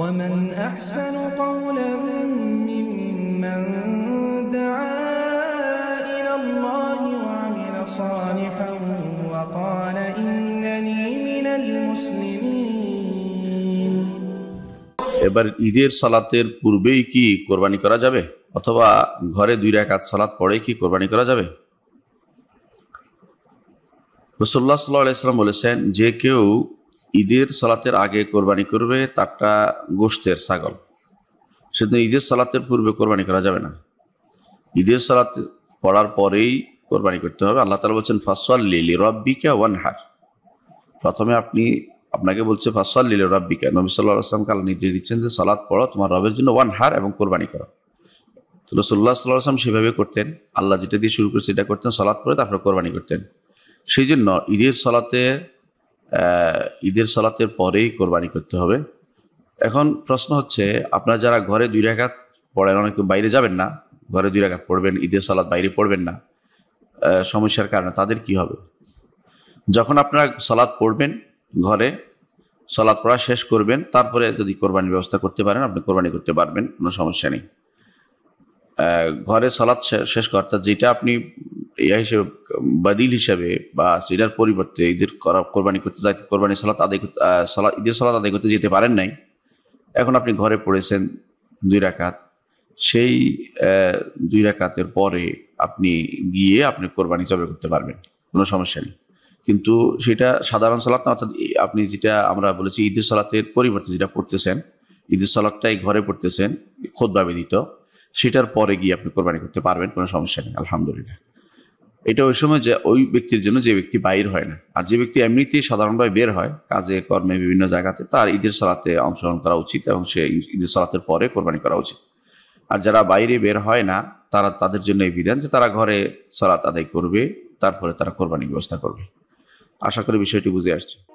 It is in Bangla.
ومن أحسن قولا ممن دعا إلى الله وعمل صالحا وقال إنني من المسلمين এবার ঈদের সালাতের পূর্বেই কি কোরবানি করা যাবে অথবা ঘরে দুই রাকাত সালাত পড়ে কি কোরবানি করা যাবে রসুল্লাহ সাল্লাহ আলাইসালাম বলেছেন যে কেউ ঈদের সলাতের আগে কোরবানি করবে তারটা গোষ্ঠের ছাগল সেদিন ঈদের সলাতের পূর্বে কোরবানি করা যাবে না ঈদের সলাত পড়ার পরেই কোরবানি করতে হবে আল্লাহ তালা বলছেন লিলি রব্বিকা ওয়ান হার প্রথমে আপনি আপনাকে বলছে লিলি রব্বিকা নবী সাল্লাহ আসলামকে আল্লাহ নির্দেশ দিচ্ছেন যে সলাৎ পড়ো তোমার রবের জন্য ওয়ান হার এবং কোরবানি করো তো রসুল্লাহ সাল্লাহ আসলাম সেভাবে করতেন আল্লাহ যেটা দিয়ে শুরু করছে সেটা করতেন সলাৎ পড়ে তারপরে কোরবানি করতেন সেই জন্য ঈদের সলাতে ঈদের সলাতের পরেই কোরবানি করতে হবে এখন প্রশ্ন হচ্ছে আপনারা যারা ঘরে দুই রেখাত পড়েন অনেকে বাইরে যাবেন না ঘরে দুই রেখাত পড়বেন ঈদের সলাত বাইরে পড়বেন না সমস্যার কারণে তাদের কি হবে যখন আপনারা সলাদ পড়বেন ঘরে সলাদ পড়া শেষ করবেন তারপরে যদি কোরবানির ব্যবস্থা করতে পারেন আপনি কোরবানি করতে পারবেন কোনো সমস্যা নেই ঘরে সলাদ শেষ করতে যেটা আপনি ইয়া হিসেবে বাদিল হিসাবে বা সেটার পরিবর্তে ঈদের কোরবানি করতে যাইতে কোরবানি সালাত আদায় করতে সালাদ ঈদের সালাত আদায় করতে যেতে পারেন নাই এখন আপনি ঘরে পড়েছেন দুই রাকাত সেই দুই রাকাতের পরে আপনি গিয়ে আপনি কোরবানি জবে করতে পারবেন কোনো সমস্যা নেই কিন্তু সেটা সাধারণ সালাত না অর্থাৎ আপনি যেটা আমরা বলেছি ঈদের সালাতের পরিবর্তে যেটা পড়তেছেন ঈদের সালাদটাই ঘরে পড়তেছেন খোদভাবে দিত সেটার পরে গিয়ে আপনি কোরবানি করতে পারবেন কোনো সমস্যা নেই আলহামদুলিল্লাহ এটা ওই সময় যে ওই ব্যক্তির জন্য যে ব্যক্তি বাইর হয় না আর যে ব্যক্তি এমনিতেই সাধারণভাবে বের হয় কাজে কর্মে বিভিন্ন জায়গাতে তার ঈদের সালাতে অংশগ্রহণ করা উচিত এবং সে ঈদের সালাতের পরে কোরবানি করা উচিত আর যারা বাইরে বের হয় না তারা তাদের জন্য এই বিধান যে তারা ঘরে সালাত আদায় করবে তারপরে তারা কোরবানির ব্যবস্থা করবে আশা করি বিষয়টি বুঝে আসছে